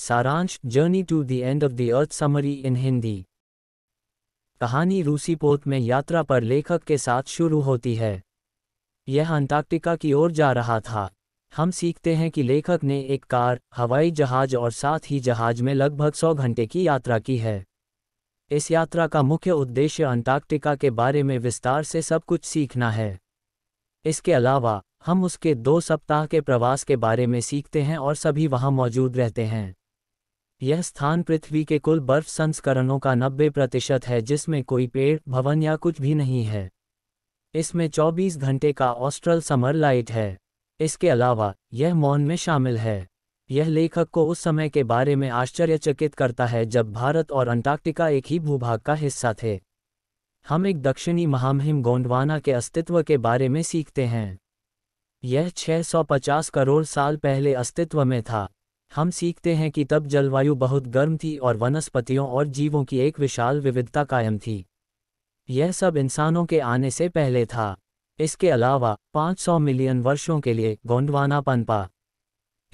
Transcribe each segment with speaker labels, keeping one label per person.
Speaker 1: सारांश journey to the end of the earth summary in Hindi कहानी रूसी पोत में यात्रा पर लेखक के साथ शुरू होती है यह अंटार्कटिका की ओर जा रहा था हम सीखते हैं कि लेखक ने एक कार हवाई जहाज और साथ ही जहाज में लगभग सौ घंटे की यात्रा की है इस यात्रा का मुख्य उद्देश्य अंटार्कटिका के बारे में विस्तार से सब कुछ सीखना है इसके अलावा हम उसके दो सप्ताह के प्रवास के बारे में सीखते हैं और सभी वहां मौजूद रहते हैं यह स्थान पृथ्वी के कुल बर्फ संस्करणों का 90 प्रतिशत है जिसमें कोई पेड़ भवन या कुछ भी नहीं है इसमें 24 घंटे का ऑस्ट्रल समर लाइट है इसके अलावा यह मौन में शामिल है यह लेखक को उस समय के बारे में आश्चर्यचकित करता है जब भारत और अंटार्कटिका एक ही भूभाग का हिस्सा थे हम एक दक्षिणी महामहिम गोंडवाना के अस्तित्व के बारे में सीखते हैं यह 650 करोड़ साल पहले अस्तित्व में था हम सीखते हैं कि तब जलवायु बहुत गर्म थी और वनस्पतियों और जीवों की एक विशाल विविधता कायम थी यह सब इंसानों के आने से पहले था इसके अलावा 500 मिलियन वर्षों के लिए गोंडवाना पनपा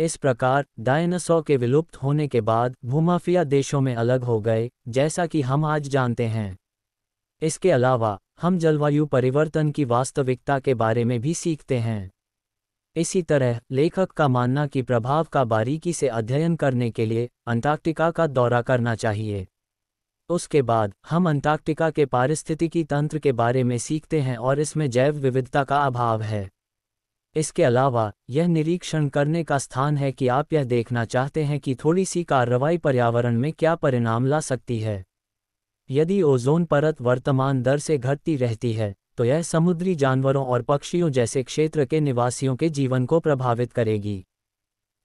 Speaker 1: इस प्रकार डायनासोर के विलुप्त होने के बाद भूमाफिया देशों में अलग हो गए जैसा कि हम आज जानते हैं इसके अलावा हम जलवायु परिवर्तन की वास्तविकता के बारे में भी सीखते हैं इसी तरह लेखक का मानना कि प्रभाव का बारीकी से अध्ययन करने के लिए अंटार्कटिका का दौरा करना चाहिए उसके बाद हम अंटार्कटिका के पारिस्थितिकी तंत्र के बारे में सीखते हैं और इसमें जैव विविधता का अभाव है इसके अलावा यह निरीक्षण करने का स्थान है कि आप यह देखना चाहते हैं कि थोड़ी सी कार्रवाई पर्यावरण में क्या परिणाम ला सकती है यदि ओजोन परत वर्तमान दर से घटती रहती है तो यह समुद्री जानवरों और पक्षियों जैसे क्षेत्र के निवासियों के जीवन को प्रभावित करेगी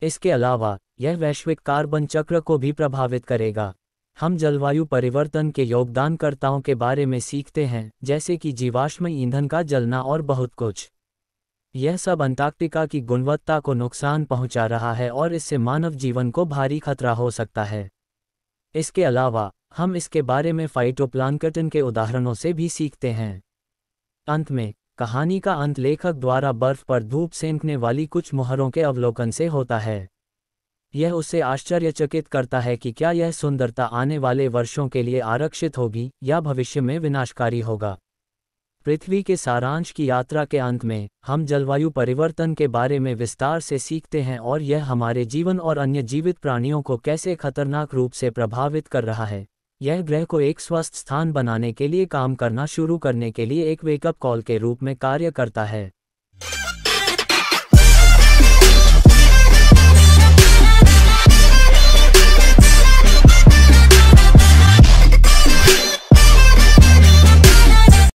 Speaker 1: इसके अलावा यह वैश्विक कार्बन चक्र को भी प्रभावित करेगा हम जलवायु परिवर्तन के योगदानकर्ताओं के बारे में सीखते हैं जैसे कि जीवाश्म ईंधन का जलना और बहुत कुछ यह सब अंटार्कटिका की गुणवत्ता को नुकसान पहुंचा रहा है और इससे मानव जीवन को भारी खतरा हो सकता है इसके अलावा हम इसके बारे में फाइटोप्लांकटन के उदाहरणों से भी सीखते हैं अंत में कहानी का अंत लेखक द्वारा बर्फ पर धूप सेंकने वाली कुछ मुहरों के अवलोकन से होता है यह उसे आश्चर्यचकित करता है कि क्या यह सुंदरता आने वाले वर्षों के लिए आरक्षित होगी या भविष्य में विनाशकारी होगा पृथ्वी के सारांश की यात्रा के अंत में हम जलवायु परिवर्तन के बारे में विस्तार से सीखते हैं और यह हमारे जीवन और अन्य जीवित प्राणियों को कैसे खतरनाक रूप से प्रभावित कर रहा है यह ग्रह को एक स्वस्थ स्थान बनाने के लिए काम करना शुरू करने के लिए एक वेकअप कॉल के रूप में कार्य करता है